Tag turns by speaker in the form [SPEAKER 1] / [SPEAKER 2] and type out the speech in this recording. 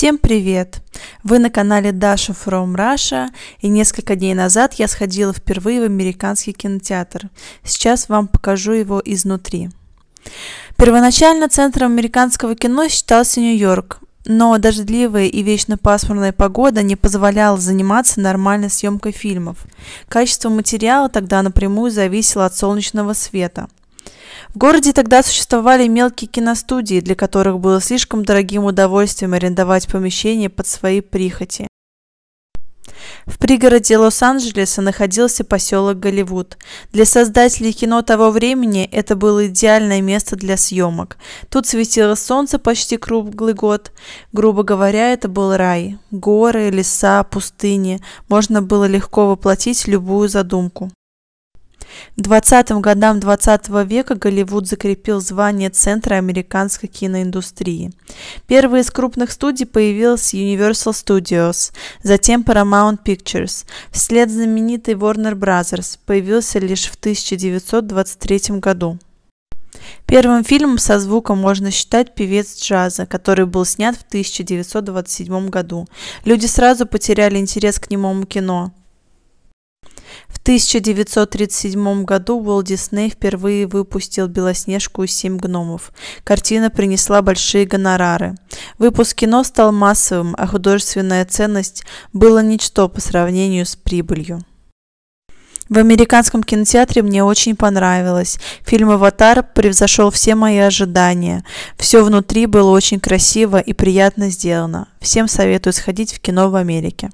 [SPEAKER 1] Всем привет! Вы на канале Даша from Russia, и несколько дней назад я сходила впервые в американский кинотеатр. Сейчас вам покажу его изнутри. Первоначально центром американского кино считался Нью-Йорк, но дождливая и вечно пасмурная погода не позволяла заниматься нормальной съемкой фильмов. Качество материала тогда напрямую зависело от солнечного света – в городе тогда существовали мелкие киностудии, для которых было слишком дорогим удовольствием арендовать помещение под свои прихоти. В пригороде Лос-Анджелеса находился поселок Голливуд. Для создателей кино того времени это было идеальное место для съемок. Тут светило солнце почти круглый год. Грубо говоря, это был рай. Горы, леса, пустыни. Можно было легко воплотить любую задумку. К 20-м годам 20 -го века Голливуд закрепил звание центра американской киноиндустрии. Первой из крупных студий появилась Universal Studios, затем Paramount Pictures. Вслед знаменитый Warner Bros. появился лишь в 1923 году. Первым фильмом со звуком можно считать «Певец джаза», который был снят в 1927 году. Люди сразу потеряли интерес к немому кино. В 1937 году Уолт Дисней впервые выпустил «Белоснежку и семь гномов». Картина принесла большие гонорары. Выпуск кино стал массовым, а художественная ценность была ничто по сравнению с прибылью. В американском кинотеатре мне очень понравилось. Фильм «Аватар» превзошел все мои ожидания. Все внутри было очень красиво и приятно сделано. Всем советую сходить в кино в Америке.